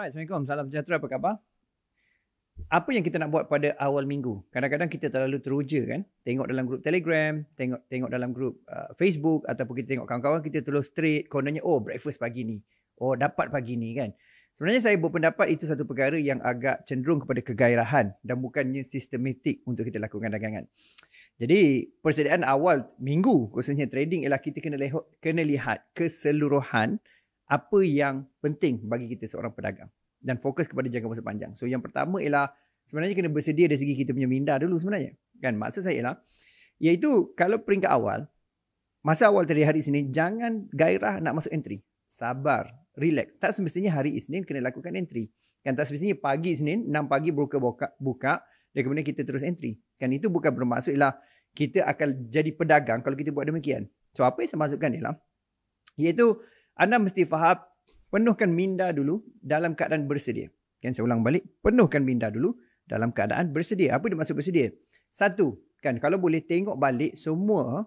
Alright, Assalamualaikum. Salam sejahtera. Apa khabar? Apa yang kita nak buat pada awal minggu? Kadang-kadang kita terlalu teruja kan? Tengok dalam grup Telegram, tengok tengok dalam grup uh, Facebook ataupun kita tengok kawan-kawan kita terus straight kononnya oh breakfast pagi ni. Oh dapat pagi ni kan? Sebenarnya saya berpendapat itu satu perkara yang agak cenderung kepada kegairahan dan bukannya sistematik untuk kita lakukan dagangan. Jadi persediaan awal minggu khususnya trading ialah kita kena, leho, kena lihat keseluruhan keseluruhan apa yang penting bagi kita seorang pedagang dan fokus kepada jangka masa panjang. So yang pertama ialah sebenarnya kena bersedia dari segi kita punya minda dulu sebenarnya. Kan maksud saya ialah iaitu kalau peringkat awal masa awal tadi hari Isnin jangan gairah nak masuk entry. Sabar, relax. Tak semestinya hari Isnin kena lakukan entry. Kan tak semestinya pagi Isnin 6 pagi broker buka, buka dan kemudian kita terus entry. Kan itu bukan bermaksud ialah kita akan jadi pedagang kalau kita buat demikian. So apa yang saya maksudkan ialah iaitu anda mesti faham penuhkan minda dulu dalam keadaan bersedia. Kan saya ulang balik, penuhkan minda dulu dalam keadaan bersedia. Apa dia maksud bersedia? Satu, kan kalau boleh tengok balik semua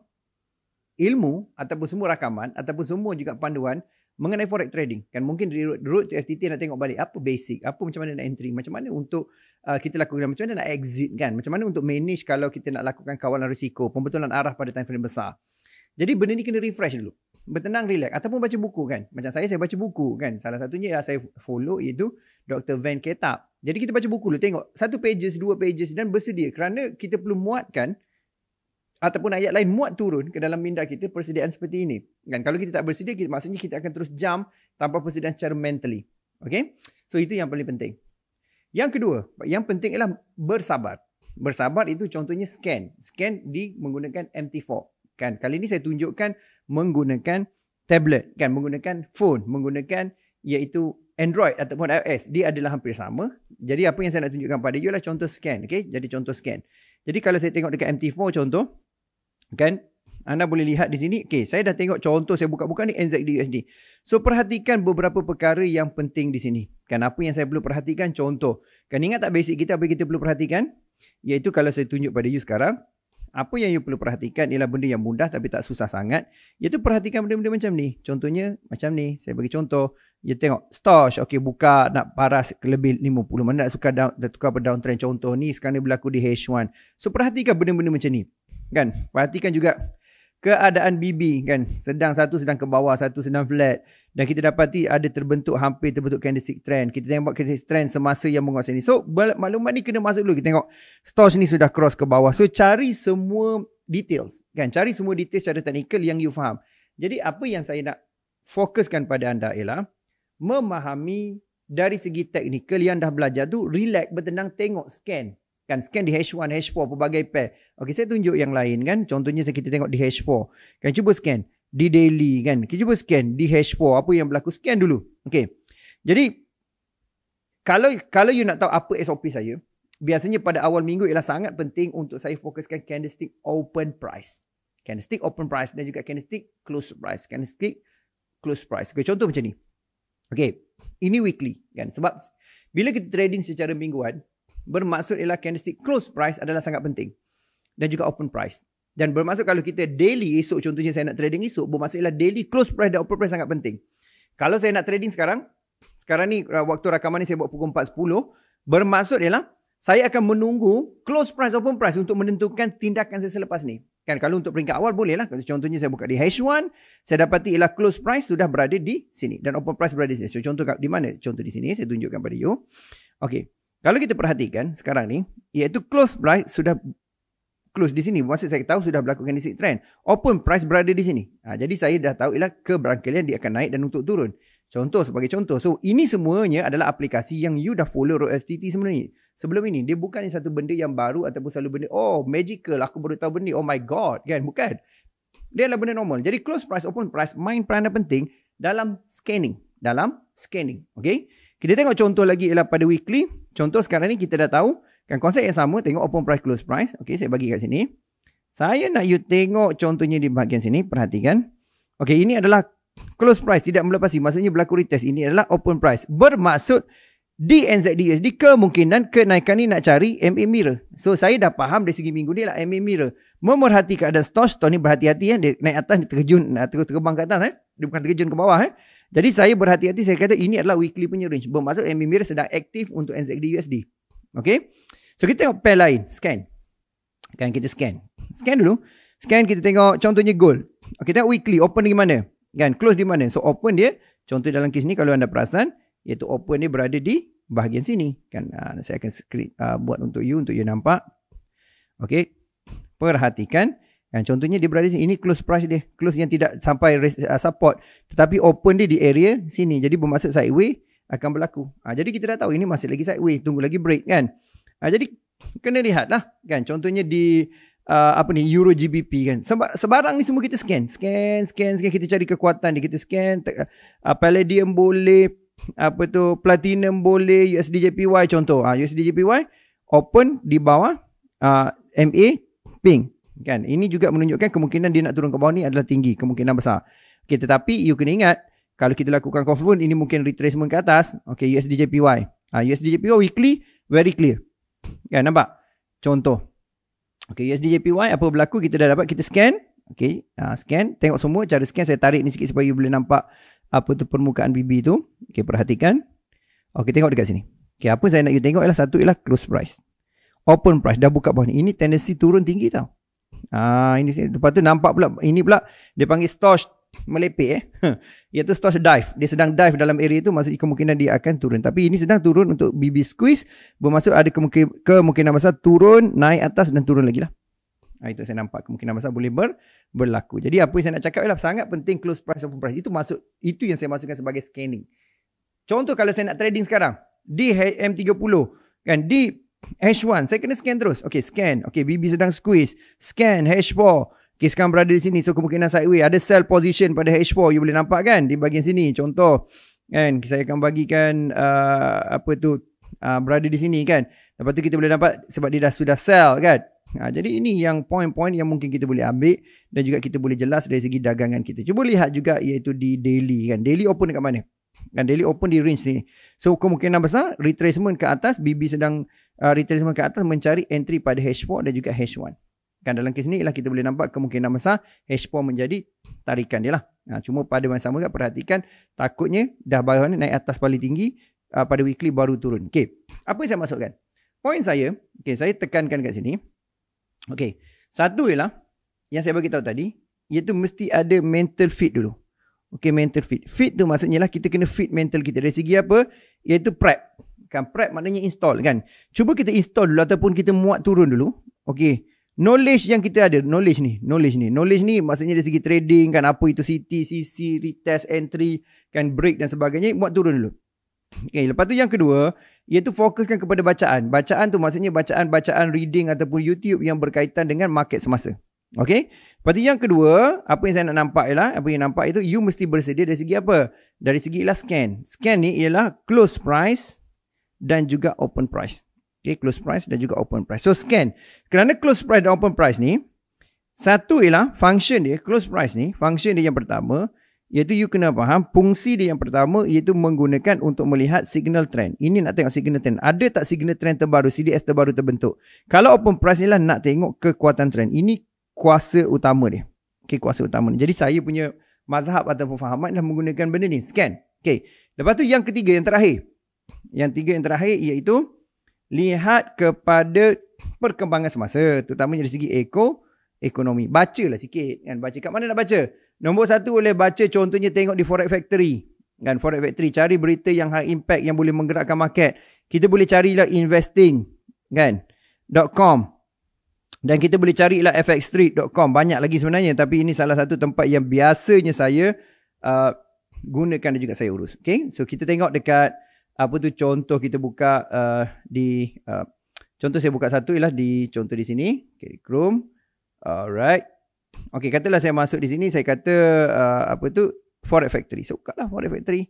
ilmu ataupun semua rakaman ataupun semua juga panduan mengenai forex trading. Kan mungkin dari root, root FTT nak tengok balik apa basic, apa macam mana nak entry, macam mana untuk uh, kita lakukan, macam mana nak exit kan, macam mana untuk manage kalau kita nak lakukan kawalan risiko, pembetulan arah pada time frame besar. Jadi benda ni kena refresh dulu bertenang relax ataupun baca buku kan macam saya saya baca buku kan salah satunya ialah saya follow iaitu Dr Van Ketap jadi kita baca buku dulu tengok satu pages dua pages dan bersedia kerana kita perlu muatkan ataupun ayat lain muat turun ke dalam minda kita persediaan seperti ini kan kalau kita tak bersedia kita, maksudnya kita akan terus jam tanpa persediaan secara mentally okey so itu yang paling penting yang kedua yang penting ialah bersabar bersabar itu contohnya scan scan di menggunakan MT4 kan. Kali ni saya tunjukkan menggunakan tablet kan, menggunakan phone, menggunakan iaitu Android ataupun iOS. Dia adalah hampir sama. Jadi apa yang saya nak tunjukkan pada you lah contoh scan, okey. Jadi contoh scan. Jadi kalau saya tengok dekat MT4 contoh kan anda boleh lihat di sini. Okey, saya dah tengok contoh saya buka-buka ni NZD USD. So perhatikan beberapa perkara yang penting di sini. Kan apa yang saya perlu perhatikan contoh. Kan ingat tak basic kita apa kita perlu perhatikan? Iaitu kalau saya tunjuk pada you sekarang, apa yang you perlu perhatikan ialah benda yang mudah tapi tak susah sangat iaitu perhatikan benda-benda macam ni contohnya macam ni saya bagi contoh you tengok stosh okay, buka nak paras lebih 50 mana nak suka down, dah tukar pada downtrend contoh ni sekarang ni berlaku di H1 so perhatikan benda-benda macam ni kan perhatikan juga keadaan BB, kan sedang satu sedang ke bawah satu sedang flat dan kita dapati ada terbentuk hampir terbentuk candlestick trend kita tengok candlestick trend semasa yang menguat sini so maklumat ni kena masuk dulu kita tengok stock ni sudah cross ke bawah so cari semua details kan cari semua details secara teknikal yang you faham jadi apa yang saya nak fokuskan pada anda ialah memahami dari segi teknikal yang dah belajar tu relax bertenang tengok scan Kan scan di H1, H4, pelbagai pair. Okay, saya tunjuk yang lain kan. Contohnya kita tengok di H4. Kan cuba scan. Di daily kan. Kita cuba scan di H4. Apa yang berlaku? Scan dulu. Okay. Jadi, kalau kalau you nak tahu apa SOP saya, biasanya pada awal minggu ialah sangat penting untuk saya fokuskan candlestick open price. Candlestick open price dan juga candlestick close price. Candlestick close price. Okay, contoh macam ni. Okay, ini weekly kan. Sebab bila kita trading secara mingguan, bermaksud ialah candlestick close price adalah sangat penting. Dan juga open price. Dan bermaksud kalau kita daily esok, contohnya saya nak trading esok, bermaksud ialah daily close price dan open price sangat penting. Kalau saya nak trading sekarang, sekarang ni uh, waktu rakaman ni saya buat pukul 4.10, bermaksud ialah saya akan menunggu close price, open price untuk menentukan tindakan saya selepas ni. Kan kalau untuk peringkat awal boleh lah. Contohnya saya buka di H1, saya dapati ialah close price sudah berada di sini. Dan open price berada di sini. Contoh, di mana? Contoh di sini, saya tunjukkan pada you. Okay. Kalau kita perhatikan sekarang ni, iaitu close price sudah close di sini. Maksud saya tahu sudah berlaku kondisi trend. Open price berada di sini. Ha, jadi saya dah tahu ialah keberangkalian dia akan naik dan untuk turun. Contoh sebagai contoh. So ini semuanya adalah aplikasi yang you dah follow ROSTT sebelum ini. Sebelum ini dia bukan satu benda yang baru ataupun selalu benda oh magical aku baru tahu benda ni. Oh my god kan bukan. Dia adalah benda normal. Jadi close price open price main peranan penting dalam scanning. Dalam scanning. Okay. Kita tengok contoh lagi ialah pada weekly. Contoh sekarang ni kita dah tahu kan konsep yang sama tengok open price close price. Okey saya bagi kat sini. Saya nak you tengok contohnya di bahagian sini perhatikan. Okey ini adalah close price tidak melepasi maksudnya berlaku retest ini adalah open price. Bermaksud di NZD USD kemungkinan kenaikan ni nak cari MA mirror. So saya dah faham dari segi minggu ni lah MA mirror. Memerhati keadaan stock, stock ni berhati-hati ya. Dia naik atas, dia terjun, terbang ke atas eh. Dia bukan terjun ke bawah eh. Jadi saya berhati-hati saya kata ini adalah weekly punya range. Bermaksud MB Mirror sedang aktif untuk NZD USD. Okay. So kita tengok pair lain. Scan. Kan kita scan. Scan dulu. Scan kita tengok contohnya gold. Okay tengok weekly. Open di mana? Kan close di mana? So open dia. Contoh dalam kes ni kalau anda perasan. Iaitu open dia berada di bahagian sini. Kan uh, saya akan skrip uh, ah, buat untuk you. Untuk you nampak. Okay. Perhatikan. Okay. Yang contohnya dia berada di sini. Ini close price dia. Close yang tidak sampai uh, support. Tetapi open dia di area sini. Jadi bermaksud sideway akan berlaku. Ha, jadi kita dah tahu ini masih lagi sideway. Tunggu lagi break kan. Ha, jadi kena lihat lah. Kan? Contohnya di uh, apa ni Euro GBP kan. sebarang ni semua kita scan. Scan, scan, scan. Kita cari kekuatan dia. Kita scan. Te- uh, uh Palladium boleh. Apa tu. Platinum boleh. USDJPY contoh. Ha, ah, USDJPY open di bawah. Uh, MA pink kan ini juga menunjukkan kemungkinan dia nak turun ke bawah ni adalah tinggi kemungkinan besar okey tetapi you kena ingat kalau kita lakukan confluent ini mungkin retracement ke atas okey USD JPY ha, USD JPY weekly very clear kan nampak contoh okey USD JPY apa berlaku kita dah dapat kita scan okey ha, scan tengok semua cara scan saya tarik ni sikit supaya you boleh nampak apa tu permukaan BB tu okey perhatikan okey tengok dekat sini okey apa saya nak you tengok ialah satu ialah close price open price dah buka bawah ni ini tendensi turun tinggi tau Ah ini sini. Lepas tu nampak pula ini pula dia panggil stosh melepek eh. Iaitu stosh dive. Dia sedang dive dalam area tu maksudnya kemungkinan dia akan turun. Tapi ini sedang turun untuk BB squeeze bermaksud ada kemungkinan, kemungkinan besar turun naik atas dan turun lagi lah. Ha, itu saya nampak kemungkinan besar boleh ber, berlaku. Jadi apa yang saya nak cakap ialah sangat penting close price open price. Itu masuk itu yang saya masukkan sebagai scanning. Contoh kalau saya nak trading sekarang di M30 kan di hash 1 saya kena scan terus okay scan okay BB sedang squeeze scan hash 4 okay sekarang berada di sini so kemungkinan sideway ada sell position pada hash 4 you boleh nampak kan di bahagian sini contoh kan saya akan bagikan uh, apa tu uh, berada di sini kan lepas tu kita boleh nampak sebab dia dah sudah sell kan Ha, jadi ini yang point-point yang mungkin kita boleh ambil dan juga kita boleh jelas dari segi dagangan kita. Cuba lihat juga iaitu di daily kan. Daily open dekat mana? Kan daily open di range ni. So kemungkinan besar retracement ke atas BB sedang uh, ah, retail ke atas mencari entry pada H4 dan juga H1. Kan dalam kes ni ialah kita boleh nampak kemungkinan besar H4 menjadi tarikan dia lah. Ha, cuma pada masa sama juga perhatikan takutnya dah bawah ni naik atas paling tinggi uh, pada weekly baru turun. Okay. Apa yang saya masukkan? Poin saya, okay, saya tekankan kat sini. Okay. Satu ialah yang saya bagi tahu tadi iaitu mesti ada mental fit dulu. Okay mental fit. Fit tu maksudnya lah kita kena fit mental kita. Dari segi apa? Iaitu prep kan prep maknanya install kan cuba kita install dulu ataupun kita muat turun dulu okey knowledge yang kita ada knowledge ni knowledge ni knowledge ni maksudnya dari segi trading kan apa itu CT CC retest entry kan break dan sebagainya muat turun dulu okey lepas tu yang kedua iaitu fokuskan kepada bacaan bacaan tu maksudnya bacaan-bacaan reading ataupun YouTube yang berkaitan dengan market semasa Okay. Lepas tu yang kedua, apa yang saya nak nampak ialah, apa yang nampak itu, you mesti bersedia dari segi apa? Dari segi ialah scan. Scan ni ialah close price, dan juga open price. Okay, close price dan juga open price. So scan. Kerana close price dan open price ni, satu ialah function dia, close price ni, function dia yang pertama, iaitu you kena faham, fungsi dia yang pertama iaitu menggunakan untuk melihat signal trend. Ini nak tengok signal trend. Ada tak signal trend terbaru, CDS terbaru terbentuk? Kalau open price ni lah nak tengok kekuatan trend. Ini kuasa utama dia. Okay, kuasa utama ni. Jadi saya punya mazhab atau fahaman adalah menggunakan benda ni. Scan. Okay. Lepas tu yang ketiga, yang terakhir. Yang tiga yang terakhir iaitu lihat kepada perkembangan semasa terutamanya dari segi eko ekonomi. Bacalah sikit kan baca kat mana nak baca? Nombor satu boleh baca contohnya tengok di Forex Factory. Kan Forex Factory cari berita yang high impact yang boleh menggerakkan market. Kita boleh carilah investing kan .com dan kita boleh cari carilah fxstreet.com banyak lagi sebenarnya tapi ini salah satu tempat yang biasanya saya uh, gunakan dan juga saya urus okey so kita tengok dekat apa tu contoh kita buka uh, di uh, contoh saya buka satu ialah di contoh di sini okay, Chrome alright okay katalah saya masuk di sini saya kata uh, apa tu Forex Factory so buka lah Forex Factory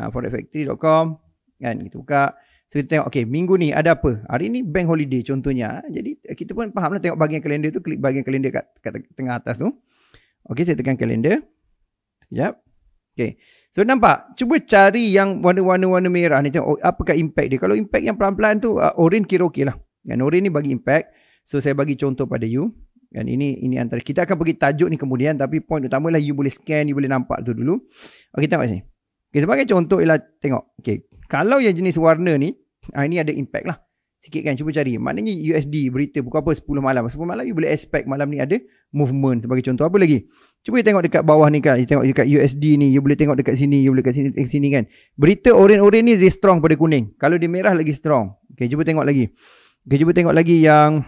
uh, ah, forexfactory.com kan kita buka so kita tengok okay minggu ni ada apa hari ni bank holiday contohnya jadi kita pun faham lah tengok bahagian kalender tu klik bahagian kalender kat, kat tengah atas tu okay saya tekan kalender sekejap okay So nampak? Cuba cari yang warna-warna-warna merah ni. Tengok oh, apakah impact dia. Kalau impact yang pelan-pelan tu, uh, orange kira okey lah. Dan orange ni bagi impact. So saya bagi contoh pada you. Dan ini ini antara. Kita akan pergi tajuk ni kemudian. Tapi point utama lah you boleh scan, you boleh nampak tu dulu. Okay tengok sini. Okay sebagai contoh ialah tengok. Okay. Kalau yang jenis warna ni, ah, ini ada impact lah sikit kan cuba cari maknanya USD berita pukul apa 10 malam 10 malam you boleh expect malam ni ada movement sebagai contoh apa lagi cuba you tengok dekat bawah ni kan you tengok dekat USD ni you boleh tengok dekat sini you boleh dekat sini dekat sini kan berita oren-oren ni dia strong pada kuning kalau dia merah lagi strong Okay, cuba tengok lagi okay, cuba tengok lagi yang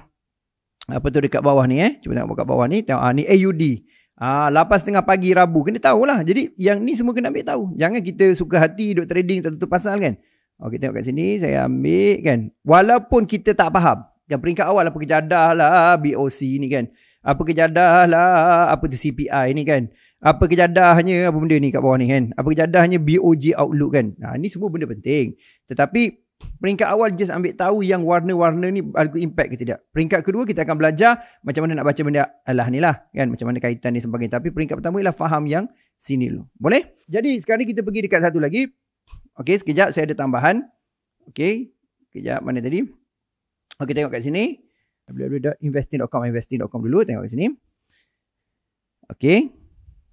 apa tu dekat bawah ni eh cuba tengok dekat bawah ni tengok ah, ni AUD Ah, 8.30 pagi Rabu kena tahulah. Jadi yang ni semua kena ambil tahu. Jangan kita suka hati duk trading tak tentu pasal kan. Okey tengok kat sini saya ambil kan. Walaupun kita tak faham. Yang peringkat awal apa kejadah lah BOC ni kan. Apa kejadah lah apa tu CPI ni kan. Apa kejadahnya apa benda ni kat bawah ni kan. Apa kejadahnya BOG Outlook kan. Nah, ha, ni semua benda penting. Tetapi peringkat awal just ambil tahu yang warna-warna ni berlaku impact ke tidak. Peringkat kedua kita akan belajar macam mana nak baca benda alah ni lah kan. Macam mana kaitan ni sebagainya. Tapi peringkat pertama ialah faham yang sini dulu. Boleh? Jadi sekarang ni kita pergi dekat satu lagi. Okey, sekejap saya ada tambahan. Okey, sekejap mana tadi? Okey, tengok kat sini. www.investing.com, investing.com dulu. Tengok kat sini. Okey.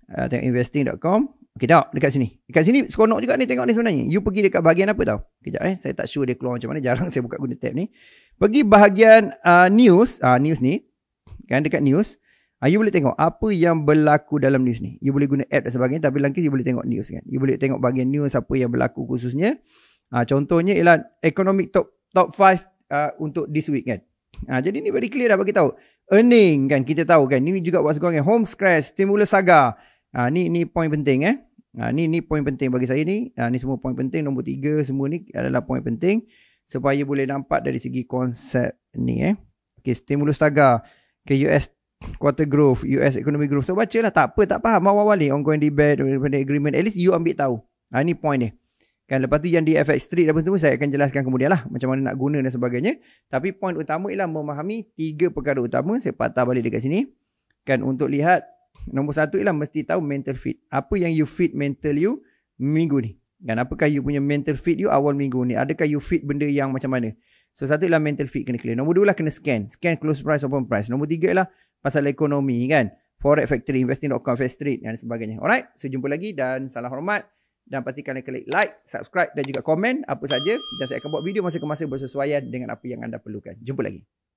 Uh, tengok investing.com. Okey, tengok dekat sini. Dekat sini seronok juga ni tengok ni sebenarnya. You pergi dekat bahagian apa tau? Kejap eh, saya tak sure dia keluar macam mana. Jarang saya buka guna tab ni. Pergi bahagian uh, news, uh, news ni. Kan dekat news. Ha, you boleh tengok apa yang berlaku dalam news ni. You boleh guna app dan sebagainya. Tapi langkis you boleh tengok news kan. You boleh tengok bahagian news apa yang berlaku khususnya. Ha, contohnya ialah economic top top 5 uh, ah, untuk this week kan. Ha, jadi ni very clear dah bagi tahu. Earning kan kita tahu kan. Ini juga what's going on. Home scratch, stimulus saga. Ha, ni ni point penting eh. Ha, ni ni point penting bagi saya ni. Ha, ni semua point penting. Nombor 3 semua ni adalah point penting. Supaya boleh nampak dari segi konsep ni eh. Okay, stimulus saga. Okay, US quarter growth, US economy growth. So baca lah tak apa tak faham. Awal-awal ni ongoing debate, agreement. At least you ambil tahu. Ha, ni point ni. Kan, lepas tu yang di FX Street apa tu saya akan jelaskan kemudian lah. Macam mana nak guna dan sebagainya. Tapi point utama ialah memahami tiga perkara utama. Saya patah balik dekat sini. Kan untuk lihat. Nombor satu ialah mesti tahu mental fit. Apa yang you fit mental you minggu ni. Kan apakah you punya mental fit you awal minggu ni. Adakah you fit benda yang macam mana. So satu ialah mental fit kena clear. Nombor dua lah kena scan. Scan close price open price. Nombor tiga ialah pasal ekonomi kan. Forex Factory, Investing.com, Fairstreet dan sebagainya. Alright, so jumpa lagi dan salam hormat. Dan pastikan anda klik like, subscribe dan juga komen apa saja. Dan saya akan buat video masa ke masa bersesuaian dengan apa yang anda perlukan. Jumpa lagi.